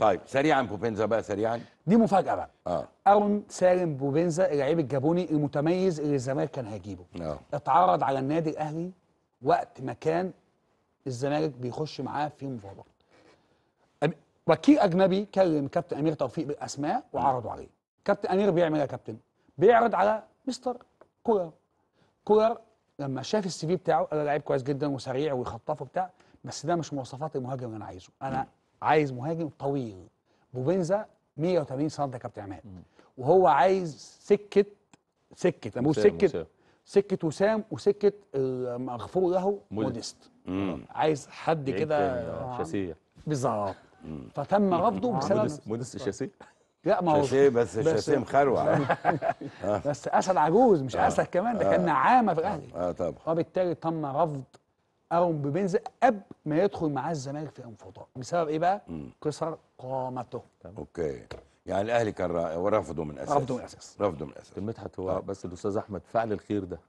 طيب سريعا بوبينزا بقى سريعا دي مفاجاه بقى اه ارون سالم بوبينزا اللعيب الجابوني المتميز اللي الزمالك كان هيجيبه آه. اتعرض على النادي الاهلي وقت ما كان الزمالك بيخش معاه في مفاوضات وكيل اجنبي كلم كابتن امير توفيق بالاسماء وعرضوا عليه كابتن امير بيعمل ايه يا كابتن بيعرض على مستر كولر كولر لما شاف السي في بتاعه قال لعيب كويس جدا وسريع ويخطفه بتاع بس ده مش مواصفات المهاجم اللي انا عايزه انا م. عايز مهاجم طويل بوبنزا 180 سم يا كابتن عماد وهو عايز سكه سكه يعني انا سكه سكه وسام وسكه آه، مغفور له موديست عايز حد كده آه، آه، شاسيه بالظبط فتم رفضه بسبب موديست الشاسيه لا ما هو شاسيه بس, بس شاسيه مخروع بس اسد عجوز مش اسد كمان ده كان نعامه في الاهلي اه طبعا وبالتالي تم رفض او بينزل قبل ما يدخل معاه الزمالك في انفضاء بسبب ايه بقى؟ كسر قامته اوكي يعني الاهلي كان رافضه من اساس رافضه من اساس رافضه من اساس كلمه هو بس الاستاذ احمد فعل الخير ده